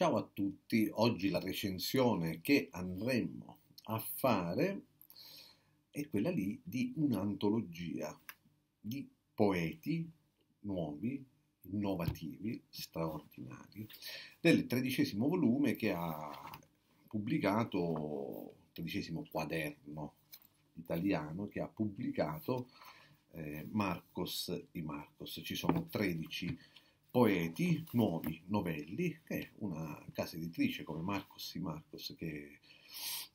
Ciao a tutti, oggi la recensione che andremo a fare è quella lì di un'antologia di poeti nuovi, innovativi, straordinari, del tredicesimo volume che ha pubblicato, tredicesimo quaderno italiano che ha pubblicato eh, Marcos di Marcos. Ci sono 13 poeti nuovi, novelli, e una casa editrice come Marcos y Marcos che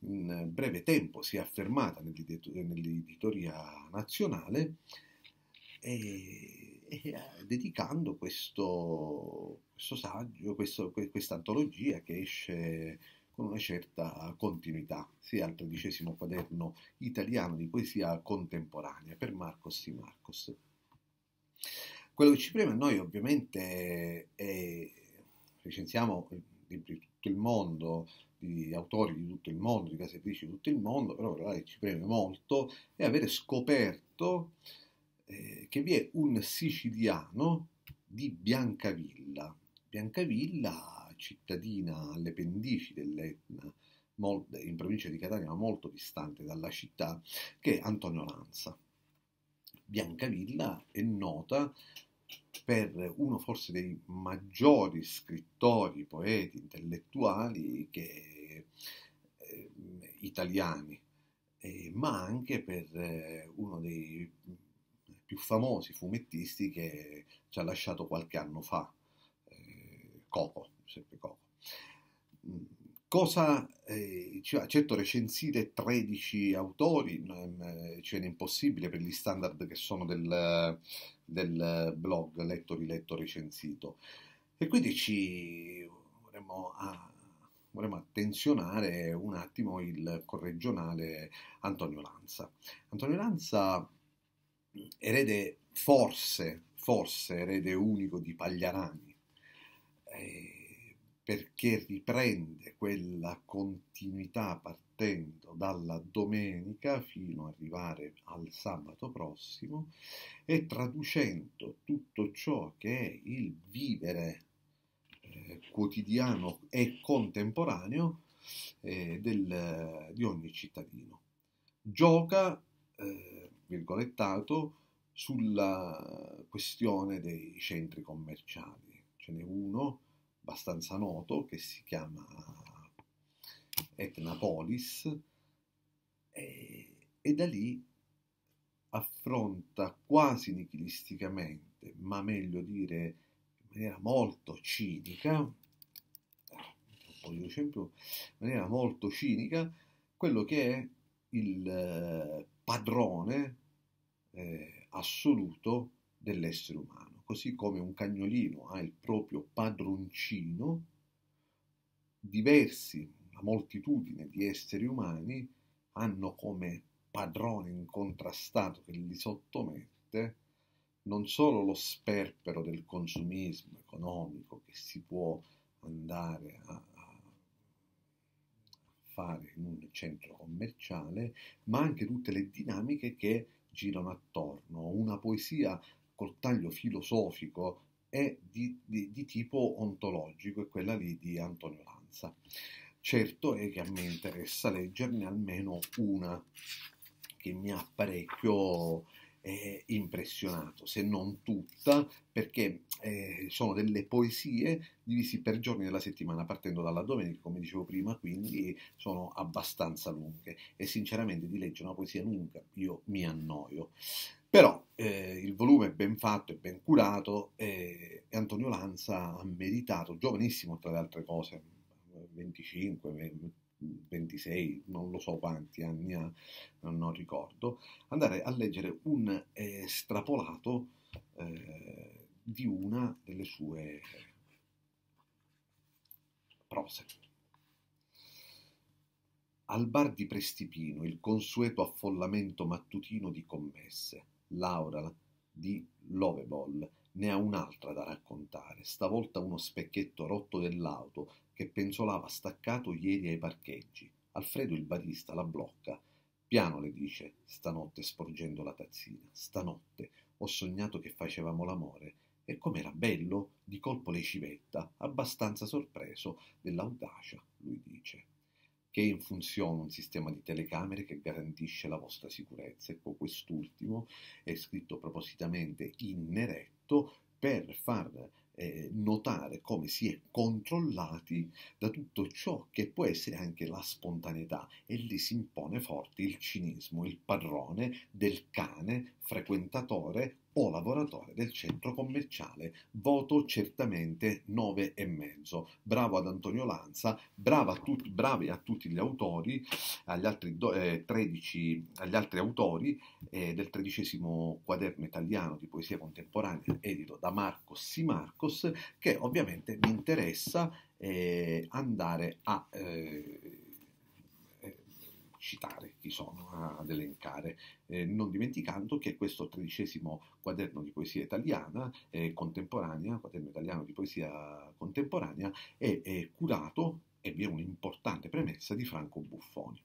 in breve tempo si è affermata nell'editoria nazionale e, e eh, dedicando questo, questo saggio, questa antologia che esce con una certa continuità, sia al tredicesimo quaderno italiano di poesia contemporanea per Marcos y Marcos. Quello che ci preme a noi ovviamente è recensiamo eh, di, tutto il mondo, di autori di tutto il mondo, di case editrici di tutto il mondo, però quella che ci preme molto è avere scoperto eh, che vi è un siciliano di Biancavilla. Biancavilla, cittadina alle pendici dell'Etna, in provincia di Catania, ma molto distante dalla città, che è Antonio Lanza. Biancavilla è nota per uno forse dei maggiori scrittori, poeti, intellettuali che, eh, italiani, eh, ma anche per eh, uno dei più famosi fumettisti che ci ha lasciato qualche anno fa, eh, Coco, sempre Coco cosa, eh, cioè, certo recensire 13 autori eh, cioè, è impossibile per gli standard che sono del, del blog letto, riletto, recensito e quindi ci vorremmo, ah, vorremmo, attenzionare un attimo il corregionale Antonio Lanza. Antonio Lanza, erede forse, forse erede unico di Pagliarani. Eh, perché riprende quella continuità partendo dalla domenica fino ad arrivare al sabato prossimo e traducendo tutto ciò che è il vivere eh, quotidiano e contemporaneo eh, del, di ogni cittadino. Gioca, eh, virgolettato, sulla questione dei centri commerciali. Ce n'è uno abbastanza noto che si chiama Etnapolis e, e da lì affronta quasi nichilisticamente, ma meglio dire in maniera molto cinica, voglio eh, esempio, in maniera molto cinica, quello che è il eh, padrone eh, assoluto dell'essere umano, così come un cagnolino ha il proprio padroncino, diversi, una moltitudine di esseri umani hanno come padrone incontrastato che li sottomette non solo lo sperpero del consumismo economico che si può andare a fare in un centro commerciale, ma anche tutte le dinamiche che girano attorno, una poesia col taglio filosofico è di, di, di tipo ontologico, è quella lì di Antonio Lanza. Certo è che a me interessa leggerne almeno una che mi ha parecchio eh, impressionato, se non tutta, perché eh, sono delle poesie divisi per giorni della settimana, partendo dalla domenica, come dicevo prima, quindi sono abbastanza lunghe e sinceramente di leggere una poesia lunga io mi annoio. Però eh, il volume è ben fatto e ben curato eh, e Antonio Lanza ha meditato, giovanissimo tra le altre cose, 25, 26, non lo so quanti anni ha, non ricordo, andare a leggere un estrapolato eh, eh, di una delle sue prose. Al bar di Prestipino il consueto affollamento mattutino di commesse, Laura di Lovebol ne ha un'altra da raccontare, stavolta uno specchietto rotto dell'auto che penzolava staccato ieri ai parcheggi. Alfredo il barista la blocca. Piano le dice, stanotte sporgendo la tazzina, stanotte ho sognato che facevamo l'amore e com'era bello, di colpo le civetta, abbastanza sorpreso dell'audacia, lui dice che è in funzione un sistema di telecamere che garantisce la vostra sicurezza. Ecco, quest'ultimo è scritto propositamente in neretto fatto per far eh, notare come si è controllati da tutto ciò che può essere anche la spontaneità e lì si impone forte il cinismo, il padrone del cane frequentatore o lavoratore del centro commerciale, voto certamente 9 e mezzo. Bravo ad Antonio Lanza, a tut, bravi a tutti gli autori, agli altri, do, eh, 13, agli altri autori eh, del tredicesimo quaderno italiano di poesia contemporanea edito da Marcos Simarcos, che ovviamente mi interessa eh, andare a eh, citare, chi sono ad elencare, eh, non dimenticando che questo tredicesimo quaderno di poesia italiana eh, contemporanea, quaderno italiano di poesia contemporanea, è, è curato e vi è un'importante premessa di Franco Buffoni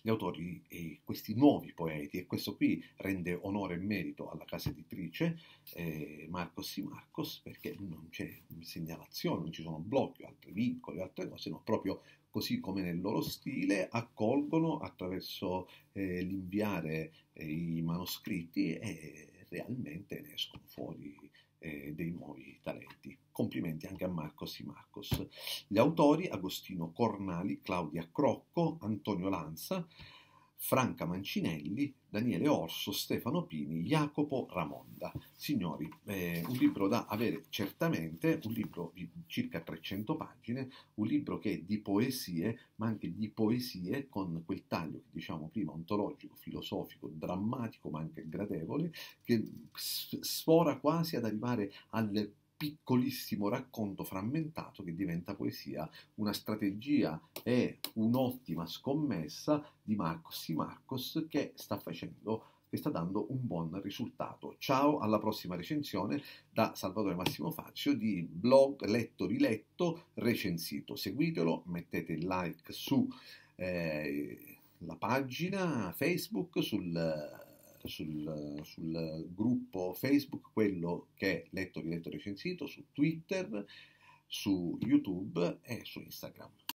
gli autori, eh, questi nuovi poeti, e questo qui rende onore e merito alla casa editrice eh, Marcos y Marcos, perché non c'è segnalazione, non ci sono blocchi, altri vincoli, altre cose, no, proprio così come nel loro stile, accolgono attraverso eh, l'inviare eh, i manoscritti e realmente ne escono fuori eh, dei nuovi talenti. Complimenti anche a Marcos Di Marcos. Gli autori Agostino Cornali, Claudia Crocco, Antonio Lanza, Franca Mancinelli, Daniele Orso, Stefano Pini, Jacopo Ramonda. Signori, eh, un libro da avere certamente, un libro di circa 300 pagine, un libro che è di poesie, ma anche di poesie con quel taglio che diciamo prima, ontologico, filosofico, drammatico, ma anche gradevole, che sfora quasi ad arrivare al piccolissimo racconto frammentato che diventa poesia, una strategia e un'ottima scommessa di Marcos Di Marcos che sta facendo che sta dando un buon risultato. Ciao, alla prossima recensione da Salvatore Massimo Faccio di blog letto riletto recensito. Seguitelo, mettete il like sulla eh, pagina Facebook sul sul, sul gruppo Facebook quello che è letto, riletto, recensito, su Twitter, su YouTube e su Instagram.